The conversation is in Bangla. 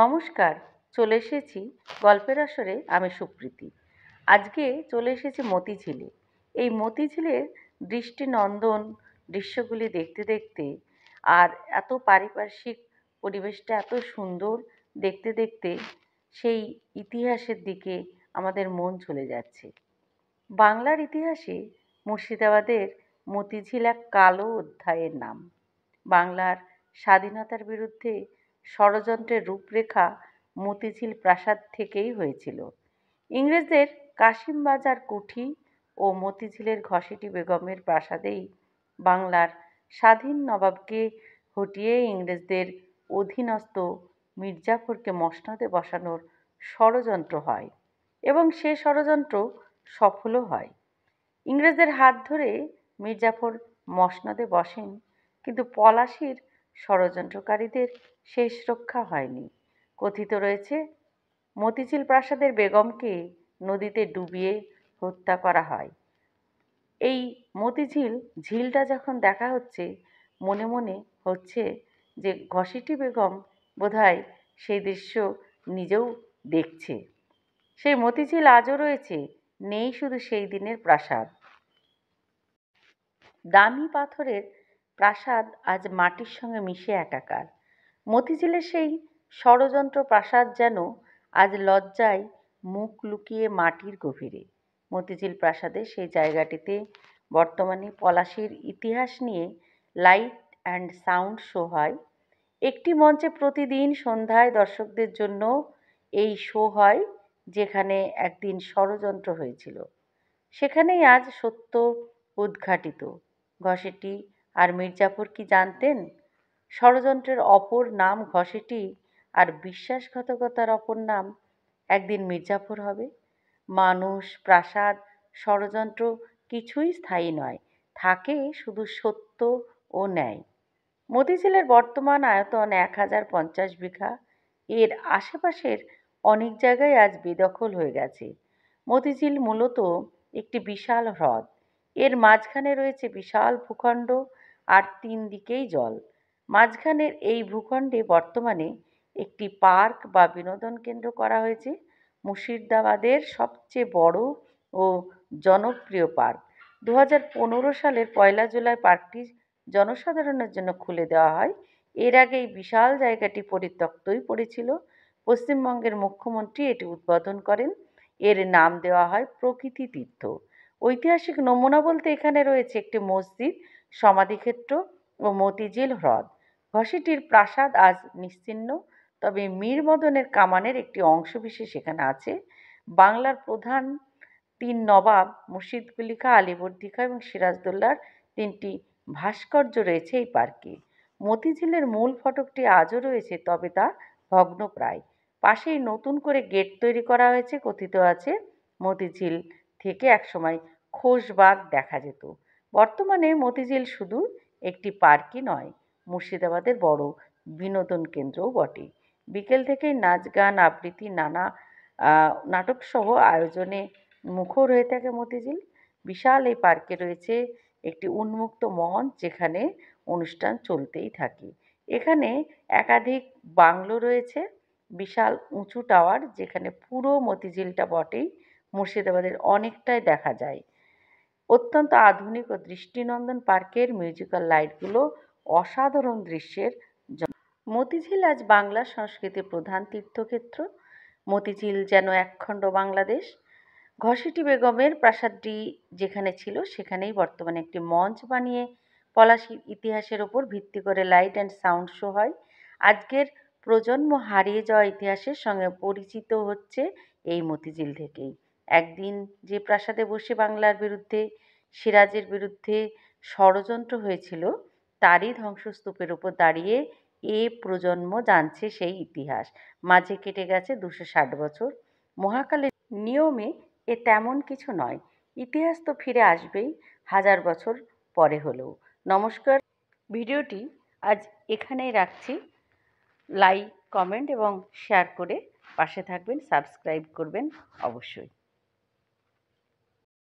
নমস্কার চলে এসেছি গল্পের আসরে আমি সুপ্রীতি আজকে চলে এসেছি মতিঝিলে এই মতিঝিলের দৃষ্টিনন্দন দৃশ্যগুলি দেখতে দেখতে আর এত পারিপার্শ্বিক পরিবেশটা এত সুন্দর দেখতে দেখতে সেই ইতিহাসের দিকে আমাদের মন চলে যাচ্ছে বাংলার ইতিহাসে মুর্শিদাবাদের মতিঝিল এক কালো অধ্যায়ের নাম বাংলার স্বাধীনতার বিরুদ্ধে ষড়যন্ত্রের রূপরেখা মতিঝিল প্রাসাদ থেকেই হয়েছিল ইংরেজদের কাশিমবাজার কুঠি ও মতিঝিলের ঘসেটি বেগমের প্রাসাদেই বাংলার স্বাধীন নবাবকে হটিয়ে ইংরেজদের অধীনস্থ মির্জাফরকে মসনদে বসানোর ষড়যন্ত্র হয় এবং সে ষড়যন্ত্র সফলও হয় ইংরেজদের হাত ধরে মির্জাফর মসনদে বসেন কিন্তু পলাশির ষড়যন্ত্রকারীদের শেষ রক্ষা হয়নি কথিত রয়েছে মতিঝিল প্রাসাদের বেগমকে নদীতে ডুবিয়ে হত্যা করা হয় এই মতিঝিল ঝিলটা যখন দেখা হচ্ছে মনে মনে হচ্ছে যে ঘসিটি বেগম বোধহয় সেই দৃশ্য নিজেও দেখছে সেই মতিঝিল আজও রয়েছে নেই শুধু সেই দিনের প্রাসাদ দামি পাথরের প্রাসাদ আজ মাটির সঙ্গে মিশে একাকার মতিঝিলের সেই ষড়যন্ত্র প্রাসাদ যেন আজ লজ্জায় মুখ লুকিয়ে মাটির গভীরে মতিঝিল প্রাসাদে সেই জায়গাটিতে বর্তমানে পলাশির ইতিহাস নিয়ে লাইট অ্যান্ড সাউন্ড শো হয় একটি মঞ্চে প্রতিদিন সন্ধ্যায় দর্শকদের জন্য এই শো হয় যেখানে একদিন ষড়যন্ত্র হয়েছিল সেখানেই আজ সত্য উদ্ঘাটিত ঘষেটি আর মির্জাপুর কি জানতেন ষড়যন্ত্রের অপর নাম ঘষেটি আর বিশ্বাসঘাতকতার অপর নাম একদিন মির্জাপুর হবে মানুষ প্রাসাদ ষড়যন্ত্র কিছুই স্থায়ী নয় থাকে শুধু সত্য ও ন্যায় মতিঝিলের বর্তমান আয়তন এক হাজার পঞ্চাশ বিঘা এর আশেপাশের অনেক জায়গায় আজ বেদখল হয়ে গেছে মতিঝিল মূলত একটি বিশাল হ্রদ এর মাঝখানে রয়েছে বিশাল ভূখণ্ড আর তিন দিকেই জল মাঝখানের এই ভূখণ্ডে বর্তমানে একটি পার্ক বা বিনোদন কেন্দ্র করা হয়েছে মুর্শিদাবাদের সবচেয়ে বড় ও জনপ্রিয় পার্ক দু হাজার সালের পয়লা জুলাই পার্কটি জনসাধারণের জন্য খুলে দেওয়া হয় এর আগে এই বিশাল জায়গাটি পরিত্যক্তই পড়েছিল পশ্চিমবঙ্গের মুখ্যমন্ত্রী এটি উদ্বোধন করেন এর নাম দেওয়া হয় প্রকৃতি তীর্থ ঐতিহাসিক নমুনা বলতে এখানে রয়েছে একটি মসজিদ সমাধিক্ষেত্র ও মতিঝিল হ্রদ ঘসিটির প্রাসাদ আজ নিশ্চিন্ন তবে মীর মদনের কামানের একটি অংশ বিশেষ এখানে আছে বাংলার প্রধান তিন নবাব মুর্শিদ কুলিকা আলিবর্দিকা এবং সিরাজদোল্লার তিনটি ভাস্কর্য রয়েছে এই পার্কে মতিঝিলের মূল ফটকটি আজও রয়েছে তবে তা ভগ্নপ্রায় পাশেই নতুন করে গেট তৈরি করা হয়েছে কথিত আছে মতিঝিল থেকে একসময় খোশবাগ দেখা যেত বর্তমানে মতিঝিল শুধু একটি পার্কই নয় মুর্শিদাবাদের বড় বিনোদন কেন্দ্রও বটে বিকেল থেকে নাচ গান আবৃত্তি নানা নাটকসহ আয়োজনে মুখর হয়ে থাকে মতিঝিল বিশাল এই পার্কে রয়েছে একটি উন্মুক্ত মঞ্চ যেখানে অনুষ্ঠান চলতেই থাকে এখানে একাধিক বাংলো রয়েছে বিশাল উঁচু টাওয়ার যেখানে পুরো মতিঝিলটা বটেই মুর্শিদাবাদের অনেকটাই দেখা যায় অত্যন্ত আধুনিক ও দৃষ্টিনন্দন পার্কের মিউজিক্যাল লাইটগুলো অসাধারণ দৃশ্যের মতিঝিল আজ বাংলা সংস্কৃতির প্রধান তীর্থক্ষেত্র মতিঝিল যেন একখণ্ড বাংলাদেশ ঘসিটি বেগমের প্রাসাদটি যেখানে ছিল সেখানেই বর্তমানে একটি মঞ্চ বানিয়ে পলাশির ইতিহাসের ওপর ভিত্তি করে লাইট অ্যান্ড সাউন্ড শো হয় আজকের প্রজন্ম হারিয়ে যাওয়া ইতিহাসের সঙ্গে পরিচিত হচ্ছে এই মতিঝিল থেকেই একদিন যে প্রাসাদে বসে বাংলার বিরুদ্ধে সিরাজের বিরুদ্ধে ষড়যন্ত্র হয়েছিল তারই ধ্বংসস্তূপের ওপর দাঁড়িয়ে এ প্রজন্ম জানছে সেই ইতিহাস মাঝে কেটে গেছে দুশো ষাট বছর মহাকালের নিয়মে এ তেমন কিছু নয় ইতিহাস তো ফিরে আসবেই হাজার বছর পরে হলেও নমস্কার ভিডিওটি আজ এখানেই রাখছি লাইক কমেন্ট এবং শেয়ার করে পাশে থাকবেন সাবস্ক্রাইব করবেন অবশ্যই